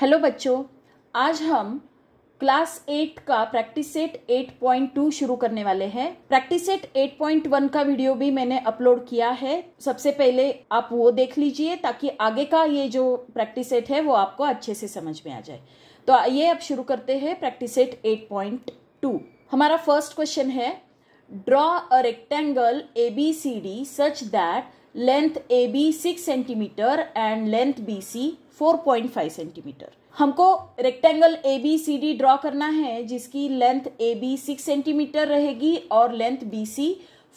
Hello बच्चों आज हम क्लास एट का practice set eight point two शुरू करने वाले हैं practice set eight point one का वीडियो भी मैंने अपलोड किया है सबसे पहले आप वो देख लीजिए ताकि आगे का ये जो प्रैक्टिस सेट है वो आपको अच्छे से समझ में आ जाए तो आइए अब शुरू करते हैं practice set eight point two हमारा फर्स्ट क्वेश्चन है draw a rectangle A B C D such that length A B six centimetre and length B C 4.5 centimetre हमको rectangle A B C D draw करना है जिसकी length A B six centimetre रहेगी और length B C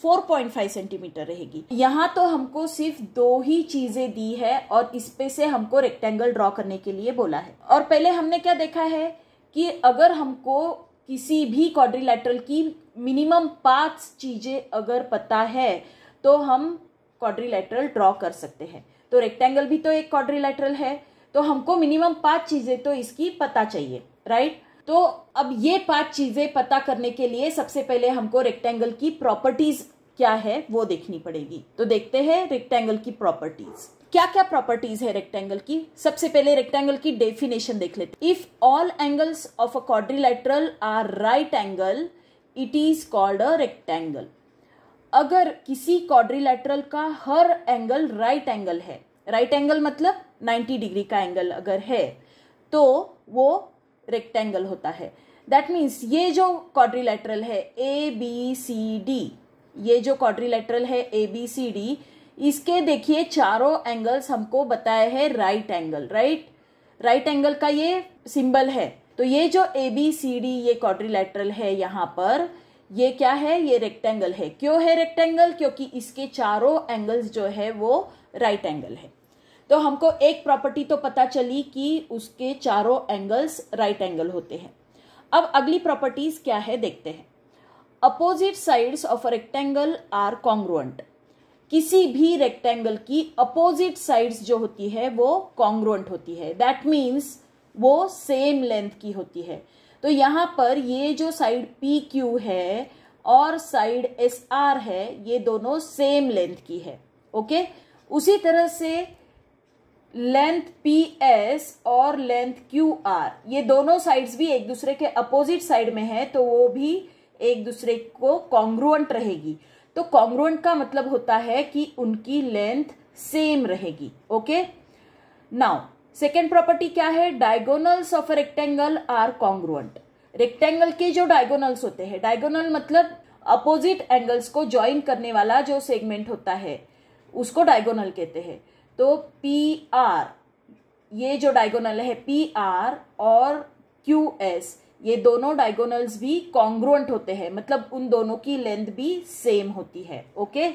4.5 centimetre रहेगी यहाँ तो हमको सिर्फ दो ही चीजें दी है और इसपे से हमको रेक्टेंगल ड्रॉ करने के लिए बोला है और पहले हमने क्या देखा है कि अगर हमको किसी भी क्वाड्रिलेटरल की मिनिमम पांच चीजें अगर पता है तो हम क्वाड्रिलेटरल ड्रॉ कर सकते हैं तो रेक्टेंगल भी तो एक क्वाड्रिलेटरल है तो हमको मिनिमम पांच चीज़ें तो इसकी पता चाहिए राइट तो अब ये पांच चीज़ें पता करने के लिए सबसे पहले हमको रेक्टेंगल की प्रॉपर्टीज़ क्या है वो देखनी पड़ेगी तो देखते हैं रेक्टेंगल की प्रॉपर्टीज़ क्या क्या प्रॉपर्टीज है रेक्टेंगल की सबसे पहले रेक्टेंगल की डेफिनेशन देख लेते if all angles of a quadrilateral are right angle it is called a rectangle अगर किसी क्वाड्रिलेटरल का हर एंगल राइट right एंगल है राइट एंगल मतलब 90 डिग्री का एंगल अगर है तो वो रेक्टेंगल होता है दैट मीन्स ये जो क्वाड्रिलेटरल है ए बी सी डी ये जो क्वाड्रिलेटरल है ए बी सी डी इसके देखिए चारों एंगल्स हमको बताया है right angle right right angle का ये सिंबल है तो ये जो ए बी सी डी ये क्वाड्रिलेटरल है यहाँ पर ये क्या है ये रेक्टेंगल है क्यों है रेक्टेंगल क्योंकि इसके चारों एंगल्स जो है वो राइट right एंगल है तो हमको एक प्रॉपर्टी तो पता चली कि उसके चारों एंगल्स राइट एंगल होते हैं अब अगली प्रॉपर्टीज क्या है देखते हैं opposite sides of a rectangle are congruent किसी भी रेक्टेंगल की अपोजिट साइड्स जो होती है वो कॉन्ग्रुएंट होती है दैट मीन्स वो सेम लेंथ की होती है तो यहां पर ये जो साइड पी क्यू है और साइड एस आर है ये दोनों सेम लेंथ की है ओके उसी तरह से लेंथ पी एस और लेंथ क्यू आर ये दोनों साइड्स भी एक दूसरे के अपोजिट साइड में है तो वो भी एक दूसरे को कॉन्ग्रुएंट रहेगी तो कॉन्ग्रुएंट का मतलब होता है कि उनकी लेंथ सेम रहेगी ओके नाउ सेकेंड प्रॉपर्टी क्या है diagonals of rectangle are congruent rectangle के जो डायगोनल्स होते हैं डायगोनल मतलब अपोजिट एंगल्स को ज्वाइन करने वाला जो सेगमेंट होता है उसको डायगोनल कहते हैं तो पी आर ये जो डायगोनल है पी आर और क्यू एस ये दोनों डायगोनल्स भी कॉन्ग्रुएंट होते हैं मतलब उन दोनों की लेंथ भी सेम होती है okay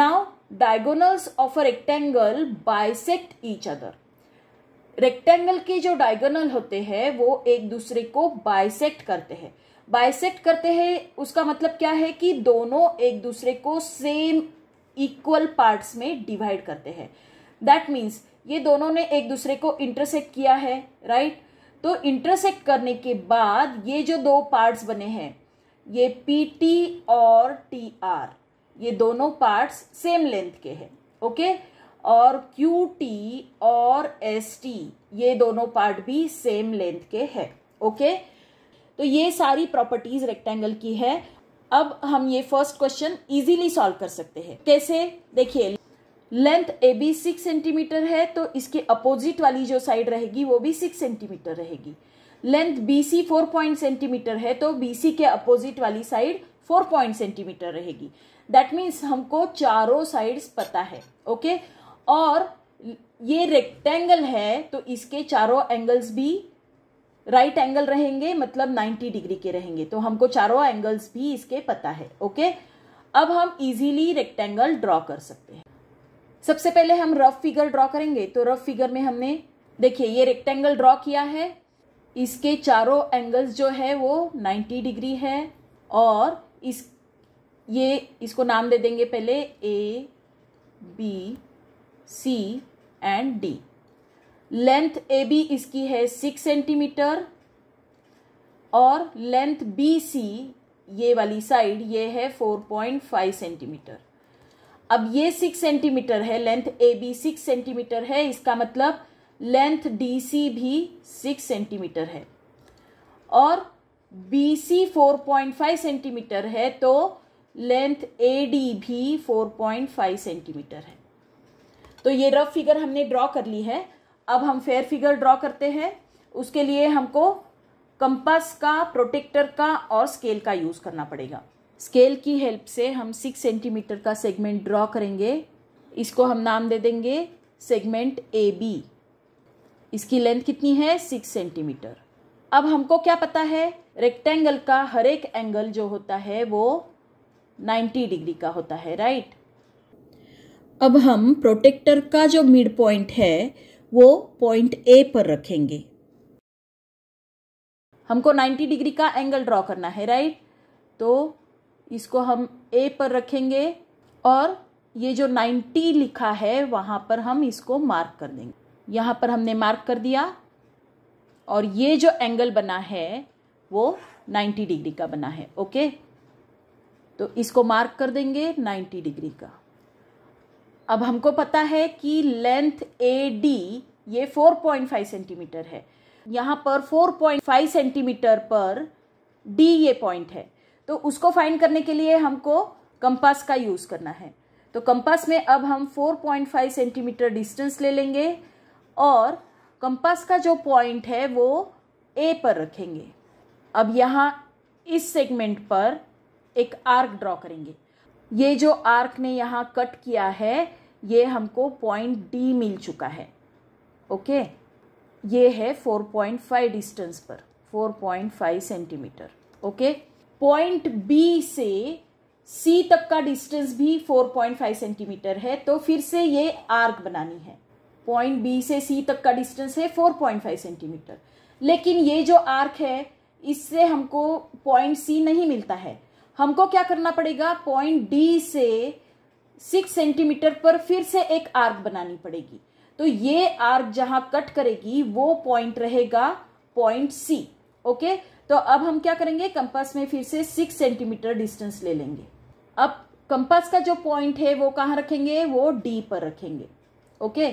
now diagonals of a rectangle bisect each other rectangle के जो डायगोनल होते हैं वो एक दूसरे को बाइसेक्ट करते हैं बाइसेक्ट करते हैं उसका मतलब क्या है कि दोनों एक दूसरे को सेम इक्वल पार्ट्स में डिवाइड करते हैं दैट मीन्स ये दोनों ने एक दूसरे को इंटरसेक्ट किया है राइट right? तो इंटरसेक्ट करने के बाद ये जो दो पार्ट्स बने हैं ये पी और टी ये दोनों पार्ट्स सेम लेंथ के हैं ओके और क्यू और एस ये दोनों पार्ट भी सेम लेंथ के हैं ओके तो ये सारी प्रॉपर्टीज रेक्टेंगल की है अब हम ये फर्स्ट क्वेश्चन इजीली सॉल्व कर सकते हैं कैसे देखिए length A B six centimetre है तो इसके अपोजिट वाली जो साइड रहेगी वो भी सिक्स सेंटीमीटर रहेगी length B C four point centimetre है तो बी सी के अपोजिट वाली साइड फोर पॉइंट सेंटीमीटर रहेगी दैट मीन्स हमको चारों साइड्स पता है ओके okay? और ये रेक्टेंगल है तो इसके चारों एंगल्स भी राइट right एंगल रहेंगे मतलब 90 डिग्री के रहेंगे तो हमको चारों एंगल्स भी इसके पता है ओके अब हम इजीली रेक्टेंगल ड्रॉ कर सकते हैं सबसे पहले हम रफ फिगर ड्रॉ करेंगे तो रफ फिगर में हमने देखिए ये रेक्टेंगल ड्रॉ किया है इसके चारों एंगल्स जो है वो 90 डिग्री है और इस ये इसको नाम दे देंगे पहले A B C and D length A B इसकी है सिक्स सेंटीमीटर और लेंथ बी सी ये वाली साइड ये है फोर पॉइंट फाइव सेंटीमीटर अब ये सिक्स सेंटीमीटर है length A B six centimetre है इसका मतलब लेंथ डी सी भी सिक्स सेंटीमीटर है और B C four point five centimetre है तो लेंथ ए डी भी फोर पॉइंट फाइव सेंटीमीटर है तो ये रफ फिगर हमने ड्रॉ कर ली है अब हम फेयर फिगर ड्रॉ करते हैं उसके लिए हमको कंपास का प्रोटेक्टर का और स्केल का यूज़ करना पड़ेगा स्केल की हेल्प से हम सिक्स सेंटीमीटर का सेगमेंट ड्रॉ करेंगे इसको हम नाम दे देंगे सेगमेंट ए बी इसकी लेंथ कितनी है सिक्स सेंटीमीटर अब हमको क्या पता है रेक्टेंगल का हर एक एंगल जो होता है वो नाइन्टी डिग्री का होता है राइट अब हम प्रोटेक्टर का जो मिड पॉइंट है वो पॉइंट ए पर रखेंगे हमको 90 डिग्री का एंगल ड्रॉ करना है राइट तो इसको हम ए पर रखेंगे और ये जो 90 लिखा है वहां पर हम इसको मार्क कर देंगे यहां पर हमने मार्क कर दिया और ये जो एंगल बना है वो 90 डिग्री का बना है ओके तो इसको मार्क कर देंगे 90 डिग्री का अब हमको पता है कि लेंथ ए डी ये 4.5 सेंटीमीटर है यहाँ पर 4.5 सेंटीमीटर पर डी ये पॉइंट है तो उसको फाइंड करने के लिए हमको कंपास का यूज़ करना है तो कंपास में अब हम 4.5 सेंटीमीटर डिस्टेंस ले लेंगे और कंपास का जो पॉइंट है वो ए पर रखेंगे अब यहाँ इस सेगमेंट पर एक आर्क ड्रॉ करेंगे ये जो आर्क ने यहाँ कट किया है ये हमको पॉइंट डी मिल चुका है ओके ये है 4.5 डिस्टेंस पर 4.5 सेंटीमीटर ओके पॉइंट बी से सी तक का डिस्टेंस भी 4.5 सेंटीमीटर है तो फिर से ये आर्क बनानी है पॉइंट बी से सी तक का डिस्टेंस है 4.5 सेंटीमीटर लेकिन ये जो आर्क है इससे हमको पॉइंट सी नहीं मिलता है हमको क्या करना पड़ेगा पॉइंट डी से सिक्स सेंटीमीटर पर फिर से एक आर्क बनानी पड़ेगी तो ये आर्क जहां कट करेगी वो पॉइंट रहेगा पॉइंट सी ओके तो अब हम क्या करेंगे कंपास में फिर से सिक्स सेंटीमीटर डिस्टेंस ले लेंगे अब कंपास का जो पॉइंट है वो कहां रखेंगे वो डी पर रखेंगे ओके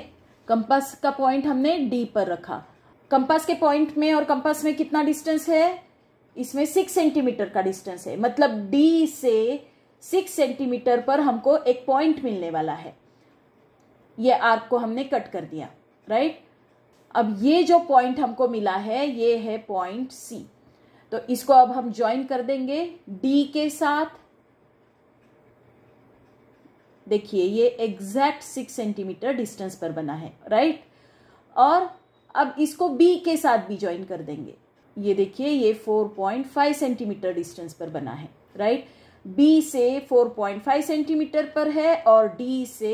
कंपास का पॉइंट हमने डी पर रखा कंपास के पॉइंट में और कंपास में कितना डिस्टेंस है इसमें सिक्स सेंटीमीटर का डिस्टेंस है मतलब डी से सिक्स सेंटीमीटर पर हमको एक पॉइंट मिलने वाला है ये आर्क को हमने कट कर दिया राइट अब ये जो पॉइंट हमको मिला है ये है पॉइंट सी तो इसको अब हम ज्वाइन कर देंगे डी के साथ देखिए ये एग्जैक्ट सिक्स सेंटीमीटर डिस्टेंस पर बना है राइट और अब इसको बी के साथ भी ज्वाइन कर देंगे ये देखिए ये four point five centimetre distance पर बना है राइट बी से 4.5 सेंटीमीटर पर है और डी से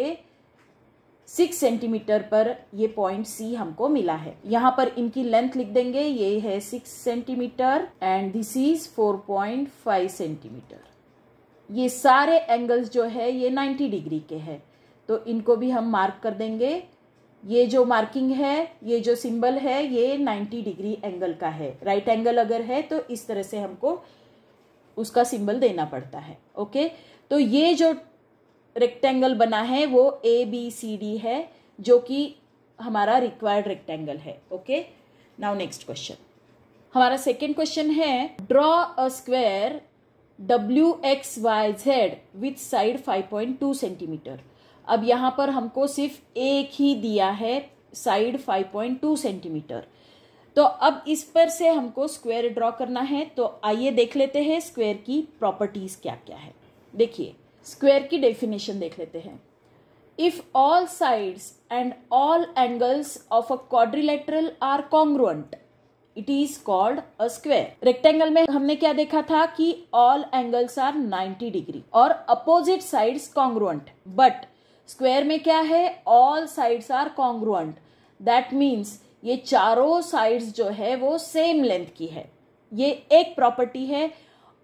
6 सेंटीमीटर पर ये पॉइंट सी हमको मिला है यहाँ पर इनकी लेंथ लिख देंगे ये है 6 centimetre and this is 4.5 centimetre ये सारे एंगल्स जो है ये 90 डिग्री के हैं तो इनको भी हम मार्क कर देंगे ये जो मार्किंग है ये जो सिंबल है ये 90 डिग्री एंगल का है राइट right एंगल अगर है तो इस तरह से हमको उसका सिंबल देना पड़ता है ओके तो ये जो रेक्टेंगल बना है वो ए बी सी डी है जो कि हमारा रिक्वायर्ड रेक्टेंगल है ओके नाउ नेक्स्ट क्वेश्चन हमारा सेकेंड क्वेश्चन है draw a square W X Y Z with side 5.2 centimetre अब यहाँ पर हमको सिर्फ एक ही दिया है साइड 5.2 सेंटीमीटर तो अब इस पर से हमको स्क्वेयर ड्रॉ करना है तो आइए देख लेते हैं स्क्वेयर की प्रॉपर्टीज क्या क्या है देखिए स्क्वेयर की डेफिनेशन देख लेते हैं if all sides and all angles of a quadrilateral are congruent it is called a square rectangle में हमने क्या देखा था कि ऑल एंगल्स आर 90 डिग्री और opposite side congruent but square में क्या है all sides are congruent that means ये चारों साइड्स जो है वो सेम लेंथ की है ये एक प्रॉपर्टी है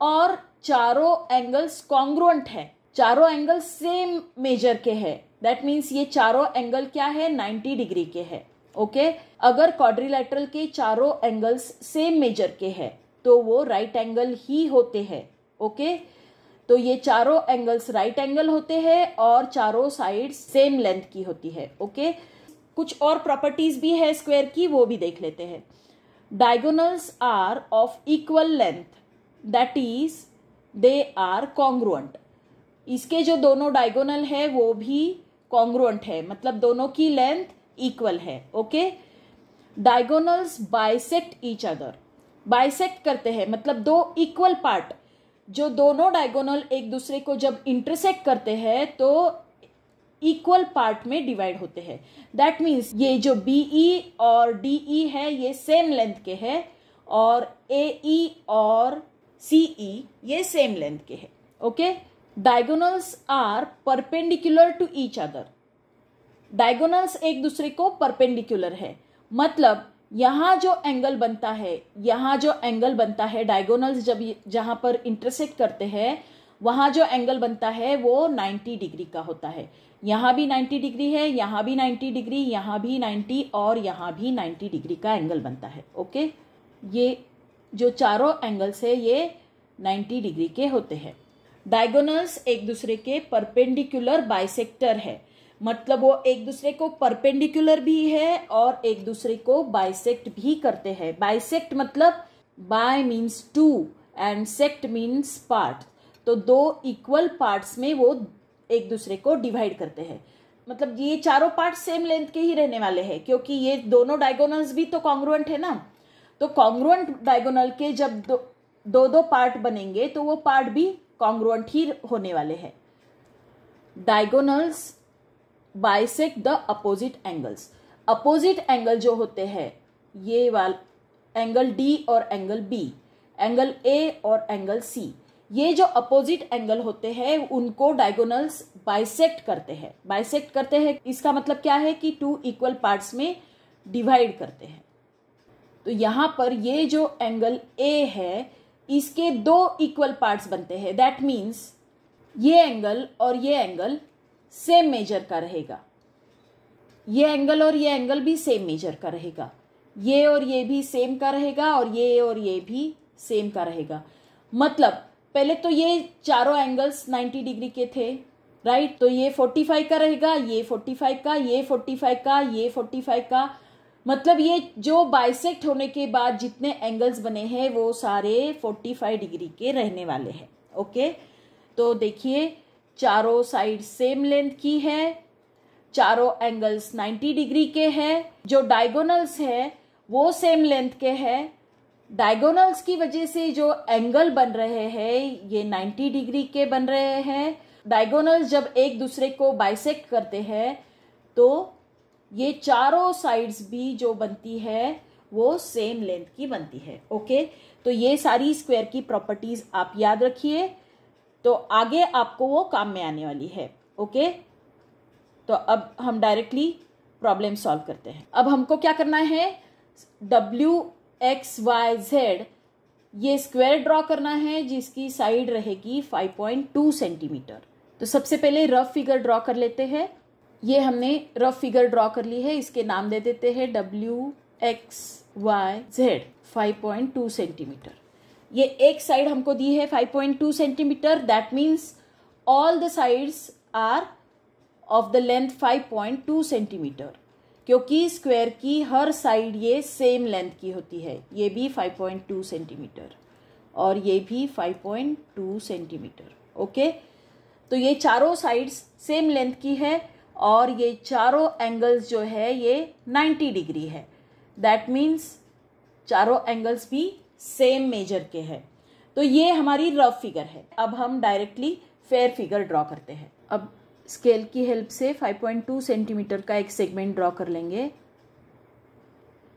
और चारों एंगल्स कॉन्ग्रुएंट है चारों एंगल सेम मेजर के है दैट मीन्स ये चारों एंगल क्या है 90 डिग्री के है ओके okay? अगर क्वाड्रिलेटरल के चारों एंगल्स सेम मेजर के है तो वो राइट right एंगल ही होते हैं ओके okay? तो ये चारों एंगल्स राइट एंगल होते हैं और चारों साइड सेम लेंथ की होती है ओके okay? कुछ और प्रॉपर्टीज भी है स्क्वायर की वो भी देख लेते हैं diagonals are of equal length that is they are congruent इसके जो दोनों डायगोनल है वो भी कॉन्ग्रुअंट है मतलब दोनों की लेंथ इक्वल है okay diagonals bisect each other bisect करते हैं मतलब दो इक्वल पार्ट जो दोनों डायगोनल एक दूसरे को जब इंटरसेक्ट करते हैं तो इक्वल पार्ट में डिवाइड होते हैं दैट मीन्स ये जो बी ई e और डी ई e है ये सेम लेंथ के है और ए ई e और सी ई ये सेम लेंथ के है okay diagonals are perpendicular to each other diagonals एक दूसरे को परपेंडिकुलर है मतलब यहाँ जो एंगल बनता है यहाँ जो एंगल बनता है डायगोनल्स जब जहाँ पर इंटरसेक्ट करते हैं वहाँ जो एंगल बनता है वो 90 डिग्री का होता है यहाँ भी 90 डिग्री है यहाँ भी 90 डिग्री यहाँ भी 90 और यहाँ भी 90 डिग्री का एंगल बनता है ओके ये जो चारों एंगल्स है ये 90 डिग्री के होते हैं डायगोनल्स एक दूसरे के परपेंडिकुलर बाइसेक्टर है मतलब वो एक दूसरे को परपेंडिकुलर भी है और एक दूसरे को बाइसेक्ट भी करते हैं बाइसेक्ट मतलब bi means two and sect means part तो दो इक्वल पार्ट्स में वो एक दूसरे को डिवाइड करते हैं मतलब ये चारों पार्ट सेम लेंथ के ही रहने वाले हैं क्योंकि ये दोनों डायगोनल्स भी तो कॉन्ग्रुएंट है ना तो कॉन्ग्रुएंट डायगोनल के जब दो दो, दो पार्ट बनेंगे तो वो पार्ट भी कॉन्ग्रुएंट ही होने वाले हैं diagonals bisect the opposite angles opposite angle जो होते हैं ये वाल एंगल डी और एंगल बी एंगल ए और एंगल सी ये जो अपोजिट एंगल होते हैं उनको डायगोनल्स बाइसेक्ट करते हैं बाइसेक्ट करते हैं इसका मतलब क्या है कि टू इक्वल पार्ट्स में डिवाइड करते हैं तो यहां पर ये जो एंगल ए है इसके दो इक्वल पार्ट्स बनते हैं दैट मीन्स ये एंगल और ये एंगल सेम मेजर का रहेगा ये एंगल और ये एंगल भी सेम मेजर का रहेगा ये और ये भी सेम का रहेगा और ये और ये भी सेम का रहेगा मतलब पहले तो ये चारों एंगल्स 90 डिग्री के थे राइट तो ये 45 का रहेगा ये 45 का ये 45 का ये 45 का मतलब ये जो बाइसेक्ट होने के बाद जितने एंगल्स बने हैं वो सारे 45 डिग्री के रहने वाले हैं ओके तो देखिए चारों साइड सेम लेंथ की है चारों एंगल्स 90 डिग्री के हैं जो डायगोनल्स है वो सेम लेंथ के हैं डायगोनल्स की वजह से जो एंगल बन रहे हैं ये 90 डिग्री के बन रहे हैं डायगोनल्स जब एक दूसरे को बाइसेक्ट करते हैं तो ये चारों साइड्स भी जो बनती है वो सेम लेंथ की बनती है ओके तो ये सारी स्क्वायर की प्रॉपर्टीज आप याद रखिए तो आगे आपको वो काम में आने वाली है ओके तो अब हम डायरेक्टली प्रॉब्लम सॉल्व करते हैं अब हमको क्या करना है W एक्स वाई जेड ये स्क्वायर ड्रॉ करना है जिसकी साइड रहेगी 5.2 सेंटीमीटर तो सबसे पहले रफ फिगर ड्रॉ कर लेते हैं ये हमने रफ फिगर ड्रॉ कर ली है इसके नाम दे देते हैं W X Y Z 5.2 centimetre ये एक साइड हमको दी है 5.2 centimetre that means all the sides are of the length 5.2 centimetre क्योंकि स्क्वायर की हर साइड ये सेम लेंथ की होती है ये भी 5.2 सेंटीमीटर और ये भी 5.2 सेंटीमीटर ओके तो ये चारों साइड्स सेम लेंथ की है और ये चारों एंगल्स जो है ये 90 डिग्री है दैट मीन्स चारों एंगल्स भी सेम मेजर के हैं तो ये हमारी रफ फिगर है अब हम डायरेक्टली फेयर फिगर ड्रॉ करते हैं अब स्केल की हेल्प से 5.2 सेंटीमीटर का एक सेगमेंट ड्रॉ कर लेंगे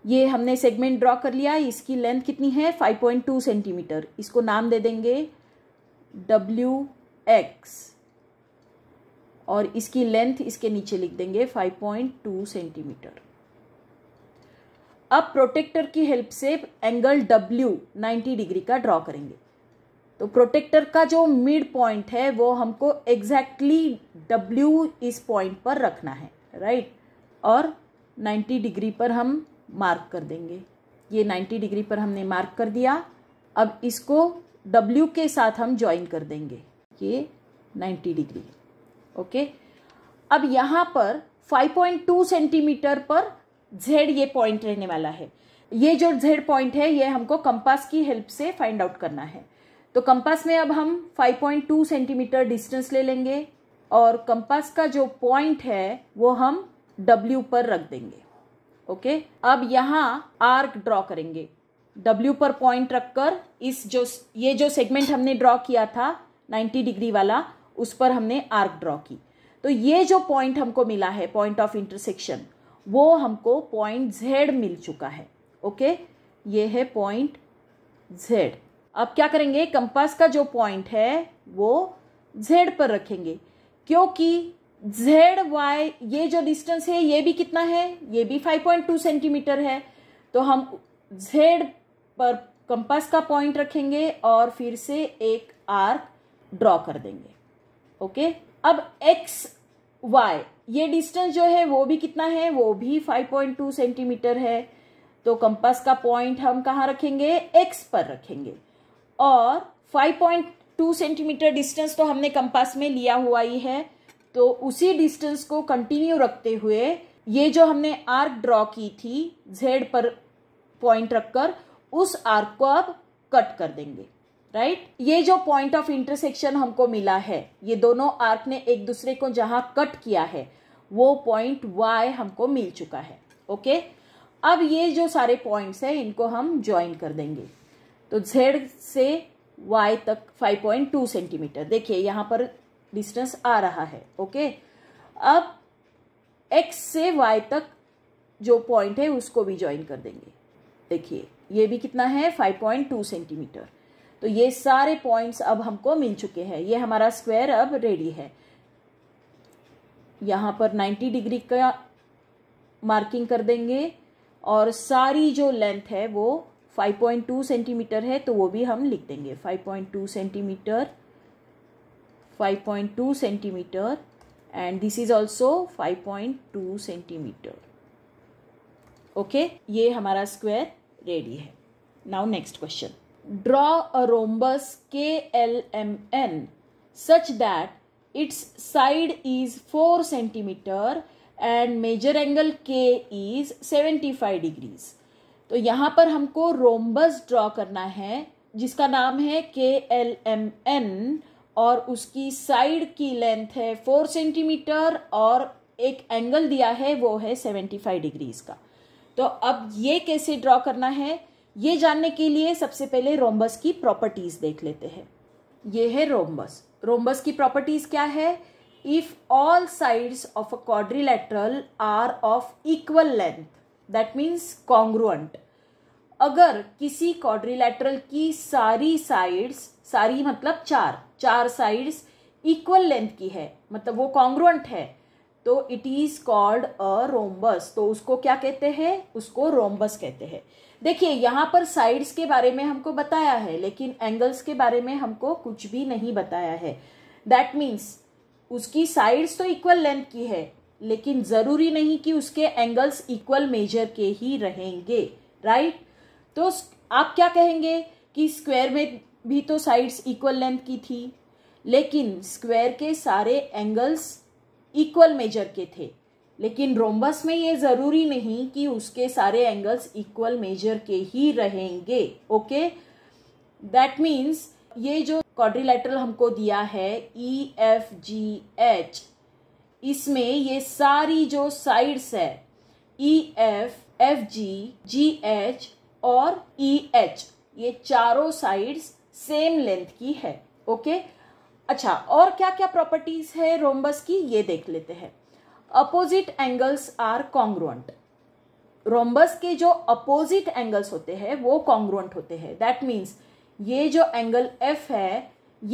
ये हमने सेगमेंट ड्रॉ कर लिया इसकी लेंथ कितनी है 5.2 सेंटीमीटर इसको नाम दे देंगे डब्ल्यू एक्स और इसकी लेंथ इसके नीचे लिख देंगे 5.2 सेंटीमीटर अब प्रोटेक्टर की हेल्प से एंगल डब्ल्यू 90 डिग्री का ड्रॉ करेंगे तो प्रोटेक्टर का जो मिड पॉइंट है वो हमको एग्जैक्टली डब्ल्यू इस पॉइंट पर रखना है राइट और 90 डिग्री पर हम मार्क कर देंगे ये 90 डिग्री पर हमने मार्क कर दिया अब इसको डब्ल्यू के साथ हम ज्वाइन कर देंगे ये 90 डिग्री ओके अब यहाँ पर 5.2 सेंटीमीटर पर जेड ये पॉइंट रहने वाला है ये जो जेड पॉइंट है ये हमको कंपास की हेल्प से फाइंड आउट करना है तो कंपास में अब हम 5.2 सेंटीमीटर डिस्टेंस ले लेंगे और कंपास का जो पॉइंट है वो हम डब्ल्यू पर रख देंगे ओके अब यहाँ आर्क ड्रॉ करेंगे डब्ल्यू पर पॉइंट रखकर इस जो ये जो सेगमेंट हमने ड्रॉ किया था 90 डिग्री वाला उस पर हमने आर्क ड्रॉ की तो ये जो पॉइंट हमको मिला है पॉइंट ऑफ इंटरसेक्शन वो हमको पॉइंट जेड मिल चुका है ओके ये है पॉइंट जेड अब क्या करेंगे कंपास का जो पॉइंट है वो जेड पर रखेंगे क्योंकि जेड वाई ये जो डिस्टेंस है ये भी कितना है ये भी 5.2 सेंटीमीटर है तो हम जेड पर कंपास का पॉइंट रखेंगे और फिर से एक आर्क ड्रॉ कर देंगे ओके अब एक्स वाई ये डिस्टेंस जो है वो भी कितना है वो भी 5.2 सेंटीमीटर है तो कंपास का पॉइंट हम कहाँ रखेंगे एक्स पर रखेंगे और 5.2 सेंटीमीटर डिस्टेंस तो हमने कंपास में लिया हुआ ही है तो उसी डिस्टेंस को कंटिन्यू रखते हुए ये जो हमने आर्क ड्रॉ की थी जेड पर पॉइंट रखकर उस आर्क को अब कट कर देंगे राइट right? ये जो पॉइंट ऑफ इंटरसेक्शन हमको मिला है ये दोनों आर्क ने एक दूसरे को जहां कट किया है वो पॉइंट वाई हमको मिल चुका है ओके okay? अब ये जो सारे पॉइंट्स हैं इनको हम ज्वाइन कर देंगे तो Z से वाई तक 5.2 सेंटीमीटर देखिए यहां पर डिस्टेंस आ रहा है ओके अब एक्स से वाई तक जो पॉइंट है उसको भी ज्वाइन कर देंगे देखिए ये भी कितना है 5.2 सेंटीमीटर तो ये सारे पॉइंट्स अब हमको मिल चुके हैं ये हमारा स्क्वायर अब रेडी है यहां पर 90 डिग्री का मार्किंग कर देंगे और सारी जो लेंथ है वो 5.2 सेंटीमीटर है तो वो भी हम लिख देंगे 5.2 centimetre 5.2 centimetre and this is also 5.2 centimetre okay ये हमारा स्क्वायर रेडी है now next question draw a rhombus K L M N that its side is four 4 and measure angle K is seventy 75 degrees तो यहाँ पर हमको rhombus draw करना है जिसका नाम है के एल एम एन और उसकी साइड की लेंथ है फोर सेंटीमीटर और एक एंगल दिया है वो है सेवेंटी फाइव डिग्रीज का तो अब ये कैसे ड्रॉ करना है ये जानने के लिए सबसे पहले रोम्बस की प्रॉपर्टीज़ देख लेते हैं ये है रोम्बस रोम्बस की प्रॉपर्टीज़ क्या है if all sides of a quadrilateral are of equal length that means congruent अगर किसी क्वाड्रिलेटरल की सारी साइड्स सारी मतलब चार चार साइड्स इक्वल लेंथ की है मतलब वो कॉन्ग्रुअंट है तो it is called a rhombus तो उसको क्या कहते हैं उसको रोम्बस कहते हैं देखिए यहाँ पर साइड्स के बारे में हमको बताया है लेकिन एंगल्स के बारे में हमको कुछ भी नहीं बताया है दैट मीन्स उसकी साइड्स तो इक्वल लेंथ की है लेकिन ज़रूरी नहीं कि उसके एंगल्स इक्वल मेजर के ही रहेंगे राइट तो आप क्या कहेंगे कि स्क्वायर में भी तो साइड्स इक्वल लेंथ की थी लेकिन स्क्वायर के सारे एंगल्स इक्वल मेजर के थे लेकिन रोम्बस में ये ज़रूरी नहीं कि उसके सारे एंगल्स इक्वल मेजर के ही रहेंगे ओके दैट मीन्स ये जो क्वाड्रिलेटरल हमको दिया है ई एफ जी एच इसमें ये सारी जो साइड्स है E F F G G H और ई e एच ये चारों साइड्स सेम लेंथ की है ओके अच्छा और क्या क्या प्रॉपर्टीज है रोम्बस की ये देख लेते हैं opposite angles are congruent rhombus के जो अपोजिट एंगल्स होते हैं वो कॉन्ग्रुएंट होते हैं दैट मीन्स ये जो एंगल एफ है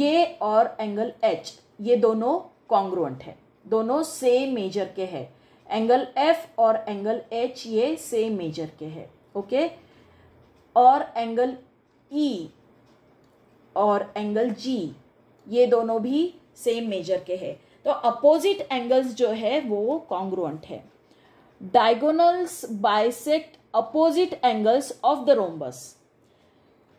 ये और एंगल एच ये दोनों कॉन्ग्रुएंट है दोनों सेम मेजर के है एंगल एफ और एंगल एच ये सेम मेजर के है ओके और एंगल ई e और एंगल जी ये दोनों भी सेम मेजर के है तो अपोजिट एंगल्स जो है वो कॉन्ग्रुएंट है diagonals bisect opposite angles of the rhombus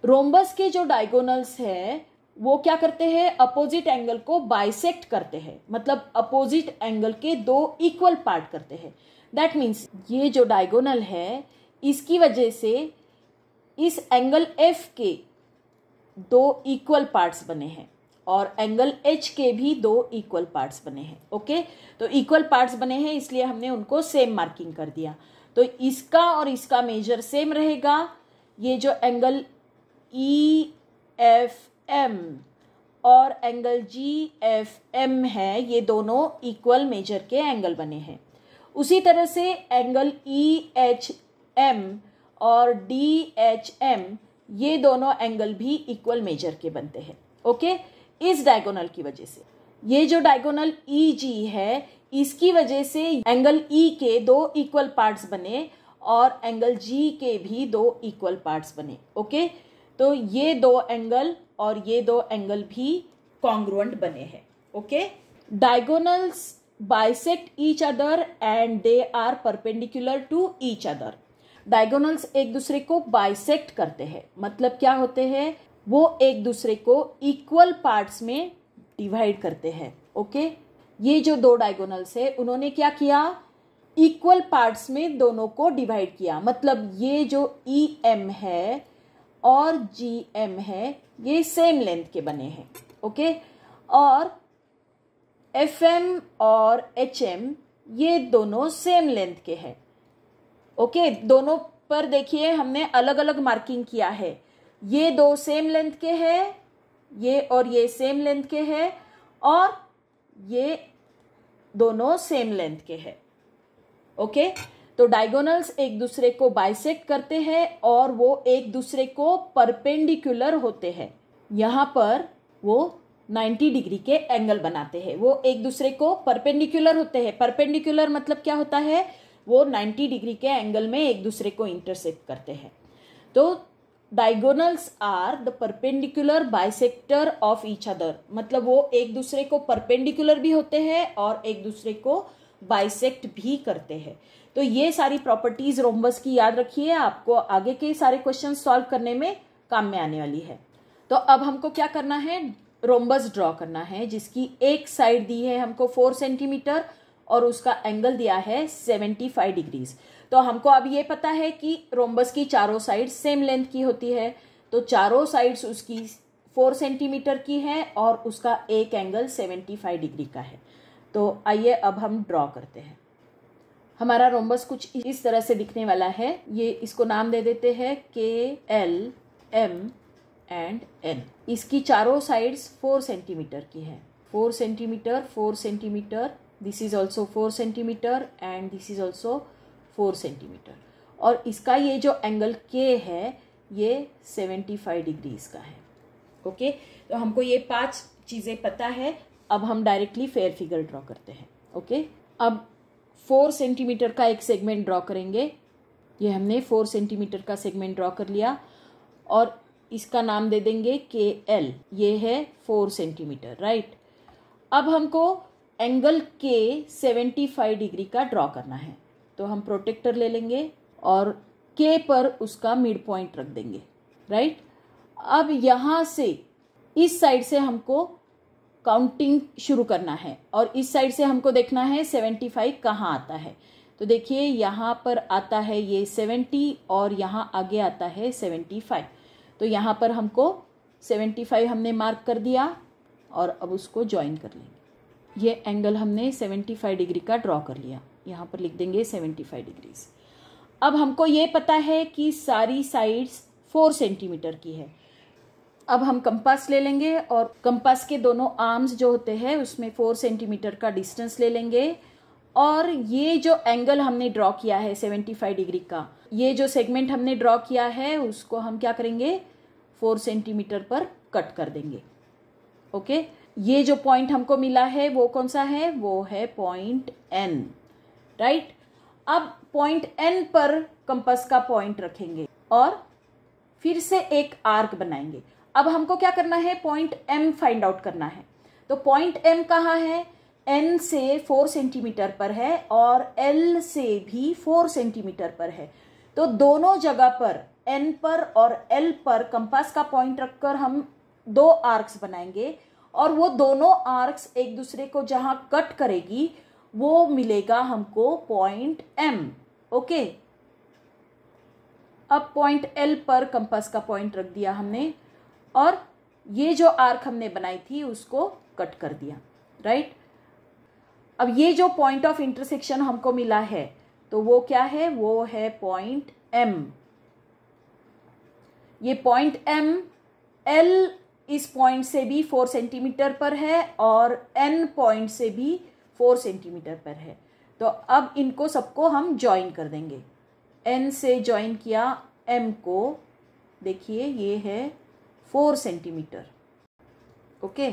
rhombus के जो डायगोनल्स है वो क्या करते हैं अपोजिट एंगल को बाइसेक्ट करते हैं मतलब अपोजिट एंगल के दो इक्वल पार्ट करते हैं दैट मीन्स ये जो डायगोनल है इसकी वजह से इस एंगल एफ के दो इक्वल पार्ट्स बने हैं और एंगल एच के भी दो इक्वल पार्ट्स बने हैं ओके तो इक्वल पार्ट्स बने हैं इसलिए हमने उनको सेम मार्किंग कर दिया तो इसका और इसका मेजर सेम रहेगा ये जो एंगल ई एफ एम और एंगल जी एफ एम है ये दोनों इक्वल मेजर के एंगल बने हैं उसी तरह से एंगल ई एच एम और डी एच एम ये दोनों एंगल भी इक्वल मेजर के बनते हैं ओके इस डायगोनल की वजह से ये जो डायगोनल ई जी है इसकी वजह से एंगल ई e के दो इक्वल पार्ट्स बने और एंगल जी के भी दो इक्वल पार्ट्स बने ओके तो ये दो एंगल और ये दो एंगल भी कॉन्ग्रुएंट बने हैं okay diagonals bisect each other and they are perpendicular to each other diagonals एक दूसरे को बाइसेक्ट करते हैं मतलब क्या होते हैं वो एक दूसरे को इक्वल पार्ट्स में डिवाइड करते हैं ओके ये जो दो डायगोनल्स है उन्होंने क्या किया इक्वल पार्ट्स में दोनों को डिवाइड किया मतलब ये जो ई e एम है और जी एम है ये सेम लेंथ के बने हैं ओके और एफ एम और एच एम ये दोनों सेम लेंथ के हैं ओके दोनों पर देखिए हमने अलग अलग मार्किंग किया है ये दो सेम लेंथ के हैं ये और ये सेम लेंथ के हैं और ये दोनों सेम लेंथ के हैं ओके okay? तो डायगोनल्स एक दूसरे को बाइसेक्ट करते हैं और वो एक दूसरे को परपेंडिकुलर होते हैं यहाँ पर वो 90 डिग्री के एंगल बनाते हैं वो एक दूसरे को परपेंडिकुलर होते हैं परपेंडिकुलर मतलब क्या होता है वो 90 डिग्री के एंगल में एक दूसरे को इंटरसेप्ट करते हैं तो diagonals are the perpendicular bisector of each other मतलब वो एक दूसरे को परपेंडिकुलर भी होते हैं और एक दूसरे को बाइसेक्ट भी करते हैं तो ये सारी प्रॉपर्टीज रोमबस की याद रखिए आपको आगे के सारे क्वेश्चन सॉल्व करने में काम में आने वाली है तो अब हमको क्या करना है रोमबस ड्रॉ करना है जिसकी एक साइड दी है हमको फोर सेंटीमीटर और उसका एंगल दिया है सेवेंटी फाइव डिग्रीज तो हमको अब ये पता है कि रोमबस की चारों साइड सेम लेंथ की होती है तो चारों साइड्स उसकी फोर सेंटीमीटर की है और उसका एक एंगल सेवेंटी फाइव डिग्री का है तो आइए अब हम ड्रॉ करते हैं हमारा रोम्बस कुछ इस तरह से दिखने वाला है ये इसको नाम दे देते हैं के एल एम एंड एन इसकी चारों साइड्स फोर सेंटीमीटर की है four centimetre four centimetre this is also four centimetre and this is also four centimetre और इसका ये जो एंगल के है ये सेवेंटी फाइव डिग्रीज का है ओके okay? तो हमको ये पांच चीज़ें पता है अब हम डायरेक्टली फेयर फिगर ड्रॉ करते हैं ओके okay? अब फोर सेंटीमीटर का एक सेगमेंट ड्रॉ करेंगे ये हमने फोर सेंटीमीटर का सेगमेंट ड्रॉ कर लिया और इसका नाम दे देंगे के एल ये है फोर सेंटीमीटर राइट अब हमको angle K seventy five degree का ड्रॉ करना है तो हम प्रोटेक्टर ले लेंगे और के पर उसका मिड पॉइंट रख देंगे राइट अब यहाँ से इस साइड से हमको काउंटिंग शुरू करना है और इस साइड से हमको देखना है सेवेंटी फाइव कहाँ आता है तो देखिए यहाँ पर आता है ये सेवेंटी और यहाँ आगे आता है सेवेंटी फाइव तो यहाँ पर हमको सेवेंटी फाइव हमने मार्क कर दिया और अब उसको ज्वाइन कर लेंगे ये एंगल हमने सेवेंटी फाइव डिग्री का ड्रॉ कर लिया यहाँ पर लिख देंगे सेवेंटी फाइव डिग्रीज अब हमको ये पता है कि सारी साइड्स फोर सेंटीमीटर की है अब हम कंपास ले लेंगे और कंपास के दोनों आर्म्स जो होते हैं उसमें फोर सेंटीमीटर का डिस्टेंस ले लेंगे और ये जो एंगल हमने ड्रॉ किया है सेवेंटी फाइव डिग्री का ये जो सेगमेंट हमने ड्रॉ किया है उसको हम क्या करेंगे फोर सेंटीमीटर पर कट कर देंगे ओके ये जो पॉइंट हमको मिला है वो कौन सा है वो है पॉइंट एन राइट अब पॉइंट एन पर कंपस का पॉइंट रखेंगे और फिर से एक आर्क बनाएंगे अब हमको क्या करना है पॉइंट एम फाइंड आउट करना है तो पॉइंट एम कहाँ है एन से फोर सेंटीमीटर पर है और एल से भी फोर सेंटीमीटर पर है तो दोनों जगह पर एन पर और एल पर कंपास का पॉइंट रखकर हम दो आर्क्स बनाएंगे और वो दोनों आर्क्स एक दूसरे को जहां कट करेगी वो मिलेगा हमको पॉइंट एम ओके अब पॉइंट एल पर कंपास का पॉइंट रख दिया हमने और ये जो आर्क हमने बनाई थी उसको कट कर दिया राइट अब ये जो पॉइंट ऑफ इंटरसेक्शन हमको मिला है तो वो क्या है वो है पॉइंट एम ये पॉइंट एम एल इस पॉइंट से भी फोर सेंटीमीटर पर है और एन पॉइंट से भी फोर सेंटीमीटर पर है तो अब इनको सबको हम ज्वाइन कर देंगे एन से ज्वाइन किया एम को देखिए ये है फोर सेंटीमीटर ओके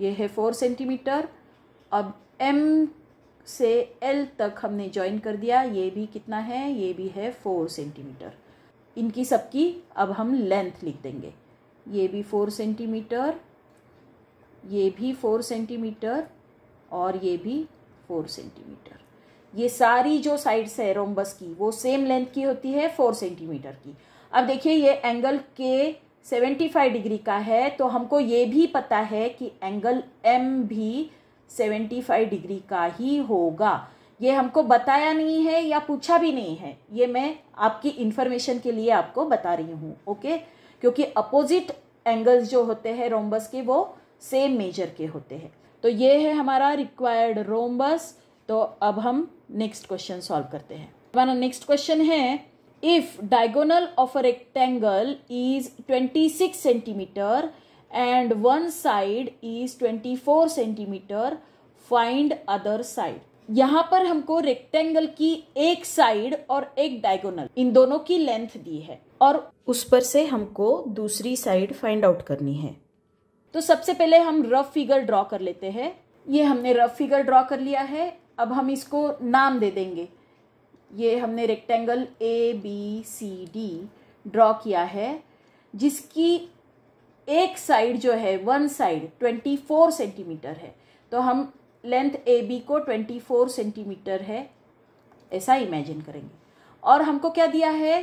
ये है फोर सेंटीमीटर अब एम से एल तक हमने ज्वाइन कर दिया ये भी कितना है ये भी है फोर सेंटीमीटर इनकी सबकी अब हम लेंथ लिख देंगे ये भी फोर सेंटीमीटर ये भी फोर सेंटीमीटर और ये भी फोर सेंटीमीटर ये सारी जो साइड्स है रोमबस की वो सेम लेंथ की होती है फोर सेंटीमीटर की अब देखिए ये एंगल के 75 डिग्री का है तो हमको ये भी पता है कि एंगल एम भी 75 डिग्री का ही होगा ये हमको बताया नहीं है या पूछा भी नहीं है ये मैं आपकी इन्फॉर्मेशन के लिए आपको बता रही हूँ ओके क्योंकि अपोजिट एंगल्स जो होते हैं रोम्बस के वो सेम मेजर के होते हैं तो ये है हमारा रिक्वायर्ड रोम्बस तो अब हम नेक्स्ट क्वेश्चन सॉल्व करते हैं हमारा नेक्स्ट क्वेश्चन है if diagonal of a rectangle is 26 cm and one side is 24 cm find other side यहाँ पर हमको रेक्टेंगल की एक साइड और एक डायगोनल इन दोनों की लेंथ दी है और उस पर से हमको दूसरी साइड फाइंड आउट करनी है तो सबसे पहले हम रफ फिगर ड्रॉ कर लेते हैं ये हमने रफ फिगर ड्रॉ कर लिया है अब हम इसको नाम दे देंगे ये हमने rectangle A B C D draw किया है जिसकी एक साइड जो है one side twenty four centimetre है तो हम लेंथ ए बी को ट्वेंटी फोर सेंटीमीटर है ऐसा इमेजिन करेंगे और हमको क्या दिया है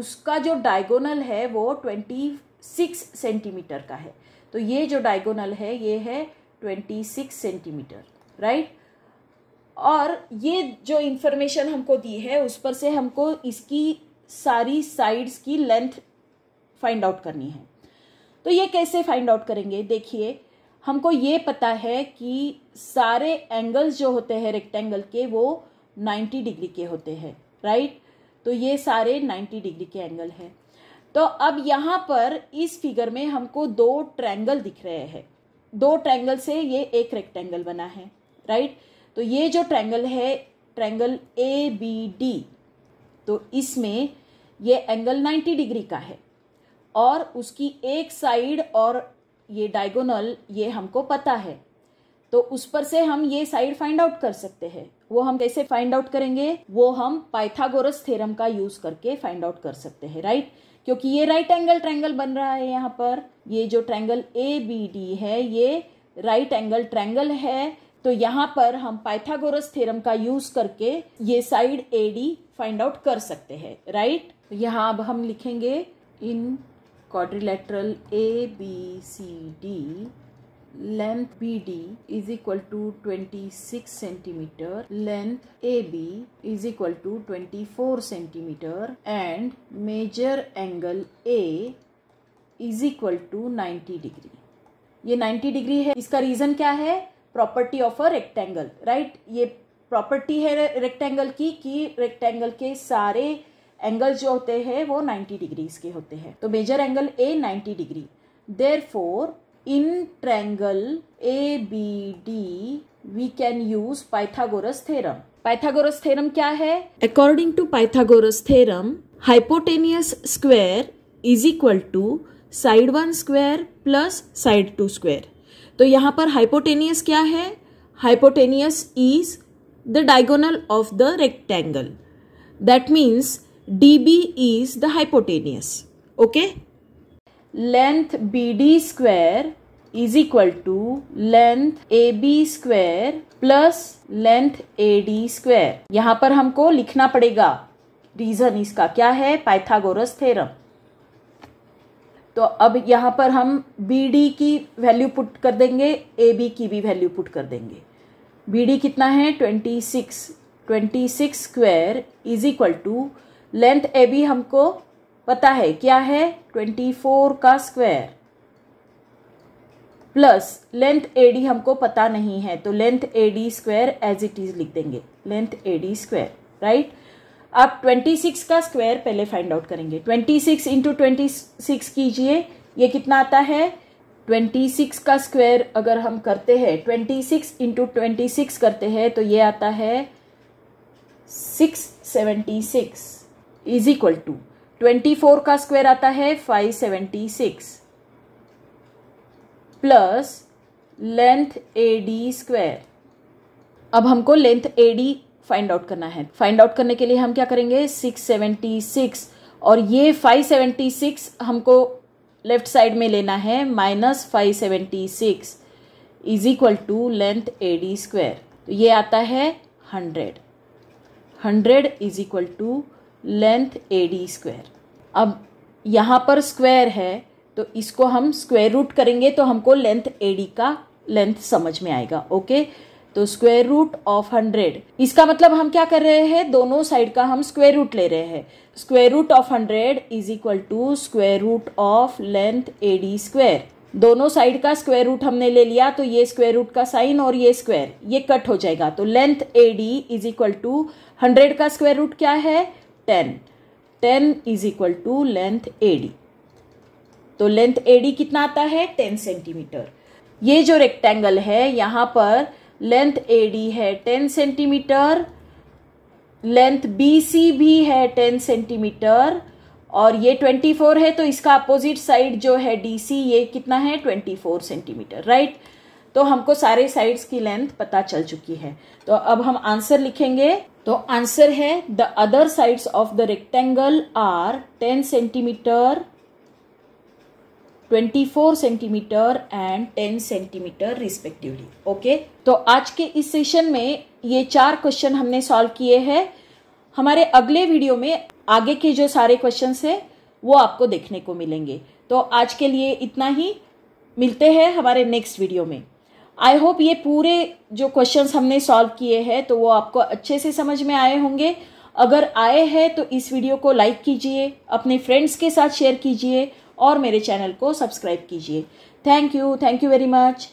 उसका जो डायगोनल है वो ट्वेंटी सिक्स सेंटीमीटर का है तो ये जो डायगोनल है ये है ट्वेंटी सिक्स सेंटीमीटर राइट और ये जो इन्फॉर्मेशन हमको दी है उस पर से हमको इसकी सारी साइड्स की लेंथ फाइंड आउट करनी है तो ये कैसे फाइंड आउट करेंगे देखिए हमको ये पता है कि सारे एंगल्स जो होते हैं रेक्टेंगल के वो 90 डिग्री के होते हैं राइट तो ये सारे 90 डिग्री के एंगल हैं तो अब यहाँ पर इस फिगर में हमको दो ट्रैंगल दिख रहे हैं दो ट्रैंगल से ये एक रेक्टेंगल बना है राइट तो ये जो ट्रैंगल है ट्रैंगल ए बी डी तो इसमें ये एंगल 90 डिग्री का है और उसकी एक साइड और ये डायगोनल ये हमको पता है तो उस पर से हम ये साइड फाइंड आउट कर सकते हैं वो हम कैसे फाइंड आउट करेंगे वो हम पाइथागोरस थ्योरम का यूज करके फाइंड आउट कर सकते हैं राइट क्योंकि ये राइट एंगल ट्रैंगल बन रहा है यहाँ पर ये जो ट्रैंगल ए बी डी है ये राइट एंगल ट्रैंगल है तो यहाँ पर हम पाइथागोरस थ्योरम का यूज करके ये side A D find out कर सकते हैं राइट यहाँ अब हम लिखेंगे in quadrilateral A B C D length B D is equal to twenty six centimetre length A B is equal to twenty four centimetre and measure angle A is equal to ninety degree ये ninety degree है इसका reason क्या है property of a rectangle right ये property है rectangle की कि rectangle के सारे एंगल जो होते हैं वो 90 डिग्रीज के होते हैं तो measure angle A 90 degree therefore in triangle A B D we can use Pythagoras theorem Pythagoras theorem क्या है according to Pythagoras theorem hypotenuse square is equal to side one square plus side two square तो यहां पर hypotenuse क्या है hypotenuse is the diagonal of the rectangle that means D B is the hypotenuse okay length B D square is equal to length A B square plus length A D square यहां पर हमको लिखना पड़ेगा reason इसका क्या है Pythagoras theorem तो अब यहाँ पर हम बी डी की वैल्यू पुट कर देंगे ए बी की भी वैल्यू पुट कर देंगे बी डी कितना है twenty six twenty six square is equal to length A B हमको पता है क्या है ट्वेंटी फोर का square plus length A D हमको पता नहीं है तो length A D square as it is लिख देंगे length A D square right आप 26 का स्क्वायर पहले फाइंड आउट करेंगे 26 सिक्स इंटू ट्वेंटी कीजिए ये कितना आता है 26 का स्क्वायर अगर हम करते हैं 26 सिक्स इंटू ट्वेंटी करते हैं तो ये आता है 676 इज इक्वल टू ट्वेंटी का स्क्वायर आता है 576 plus length A D square अब हमको length A D find out करना है फाइंड आउट करने के लिए हम क्या करेंगे 676 और ये 576 हमको लेफ्ट साइड में लेना है minus five seventy six is equal to length A D square तो ये आता है hundred hundred is equal to length A D square अब यहाँ पर स्क्वायर है तो इसको हम स्क्वायर रूट करेंगे तो हमको लेंथ ए डी का लेंथ समझ में आएगा ओके okay? तो स्क्वेयर रूट ऑफ हंड्रेड इसका मतलब हम क्या कर रहे हैं दोनों साइड का हम स्क्वेयर रूट ले रहे हैं square root of hundred is equal to square root of length A D square दोनों साइड का स्क्वायर रूट हमने ले लिया तो ये स्क्वायर रूट का साइन और ये स्क्वायर ये कट हो जाएगा तो length A D is equal to hundred का स्क्वेयर रूट क्या है ten ten is equal to length A D तो लेंथ ए डी कितना आता है टेन सेंटीमीटर ये जो रेक्टेंगल है यहां पर लेंथ ए डी है ten centimetre length B C भी है टेन सेंटीमीटर और ये ट्वेंटी फोर है तो इसका अपोजिट साइड जो है डी सी ये कितना है ट्वेंटी फोर सेंटीमीटर राइट तो हमको सारे साइड्स की लेंथ पता चल चुकी है तो अब हम आंसर लिखेंगे तो आंसर है the other sides of the rectangle are ten centimetre 24 centimetre and 10 centimetre respectively okay तो आज के इस सेशन में ये चार क्वेश्चन हमने सॉल्व किए हैं हमारे अगले वीडियो में आगे के जो सारे क्वेश्चन है वो आपको देखने को मिलेंगे तो आज के लिए इतना ही मिलते हैं हमारे नेक्स्ट वीडियो में आई होप ये पूरे जो क्वेश्चंस हमने सॉल्व किए हैं तो वो आपको अच्छे से समझ में आए होंगे अगर आए हैं तो इस वीडियो को लाइक कीजिए अपने फ्रेंड्स के साथ शेयर कीजिए और मेरे चैनल को सब्सक्राइब कीजिए thank you thank you very much